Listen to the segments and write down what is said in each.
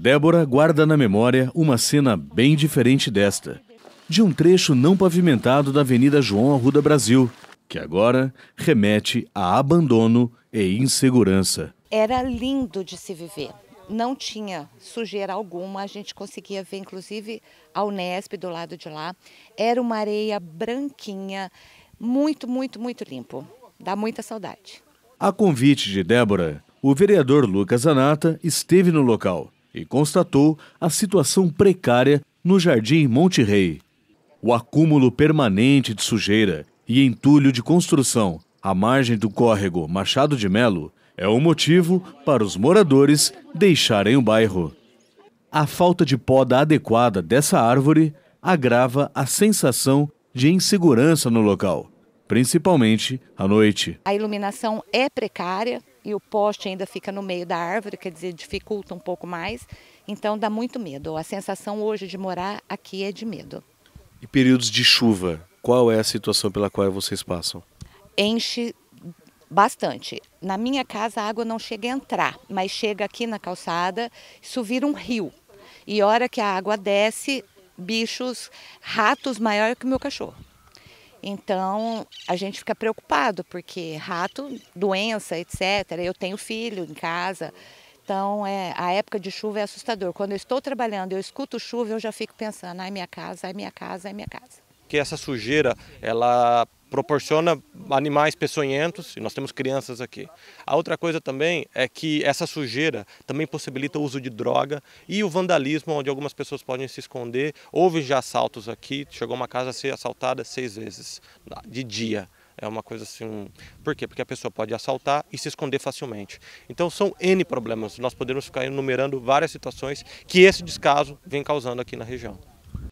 Débora guarda na memória uma cena bem diferente desta, de um trecho não pavimentado da Avenida João Arruda Brasil, que agora remete a abandono e insegurança. Era lindo de se viver. Não tinha sujeira alguma, a gente conseguia ver inclusive a Unesp do lado de lá. Era uma areia branquinha, muito, muito, muito limpo. Dá muita saudade. A convite de Débora, o vereador Lucas Anata esteve no local e constatou a situação precária no Jardim Monte Rei. O acúmulo permanente de sujeira e entulho de construção à margem do córrego Machado de Melo é o um motivo para os moradores deixarem o bairro. A falta de poda adequada dessa árvore agrava a sensação de insegurança no local, principalmente à noite. A iluminação é precária, e o poste ainda fica no meio da árvore, quer dizer, dificulta um pouco mais. Então dá muito medo. A sensação hoje de morar aqui é de medo. E períodos de chuva, qual é a situação pela qual vocês passam? Enche bastante. Na minha casa a água não chega a entrar, mas chega aqui na calçada, isso vira um rio. E hora que a água desce, bichos, ratos maior que o meu cachorro. Então a gente fica preocupado, porque rato, doença, etc. Eu tenho filho em casa. Então, é, a época de chuva é assustador. Quando eu estou trabalhando, eu escuto chuva, eu já fico pensando, ai minha casa, ai minha casa, ai minha casa. Que essa sujeira, ela proporciona animais peçonhentos e nós temos crianças aqui. A outra coisa também é que essa sujeira também possibilita o uso de droga e o vandalismo, onde algumas pessoas podem se esconder. Houve já assaltos aqui, chegou uma casa a ser assaltada seis vezes de dia. É uma coisa assim. Por quê? Porque a pessoa pode assaltar e se esconder facilmente. Então são N problemas. Nós podemos ficar enumerando várias situações que esse descaso vem causando aqui na região.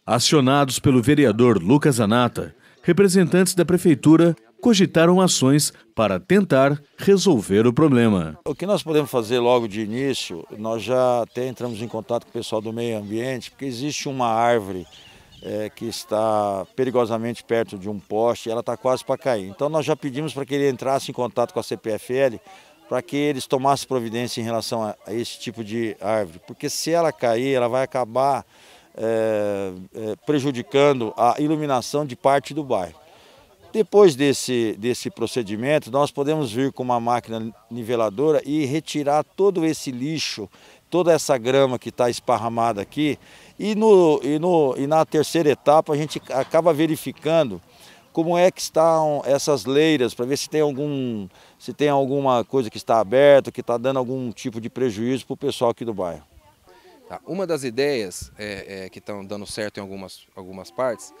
Acionados pelo vereador Lucas Anata, representantes da prefeitura cogitaram ações para tentar resolver o problema. O que nós podemos fazer logo de início, nós já até entramos em contato com o pessoal do meio ambiente, porque existe uma árvore é, que está perigosamente perto de um poste, e ela está quase para cair. Então nós já pedimos para que ele entrasse em contato com a CPFL para que eles tomassem providência em relação a, a esse tipo de árvore, porque se ela cair, ela vai acabar é, é, prejudicando a iluminação de parte do bairro. Depois desse, desse procedimento, nós podemos vir com uma máquina niveladora e retirar todo esse lixo, toda essa grama que está esparramada aqui. E, no, e, no, e na terceira etapa, a gente acaba verificando como é que estão essas leiras, para ver se tem, algum, se tem alguma coisa que está aberta, que está dando algum tipo de prejuízo para o pessoal aqui do bairro. Tá? Uma das ideias é, é, que estão dando certo em algumas, algumas partes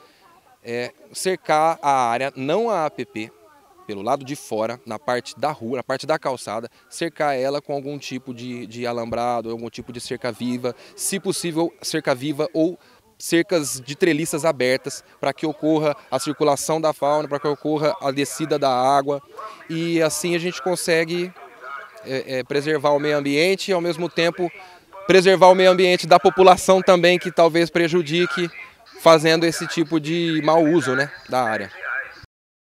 é cercar a área, não a APP, pelo lado de fora, na parte da rua, na parte da calçada, cercar ela com algum tipo de, de alambrado, algum tipo de cerca viva, se possível cerca viva ou cercas de treliças abertas para que ocorra a circulação da fauna, para que ocorra a descida da água e assim a gente consegue é, é, preservar o meio ambiente e ao mesmo tempo preservar o meio ambiente da população também, que talvez prejudique fazendo esse tipo de mau uso né, da área.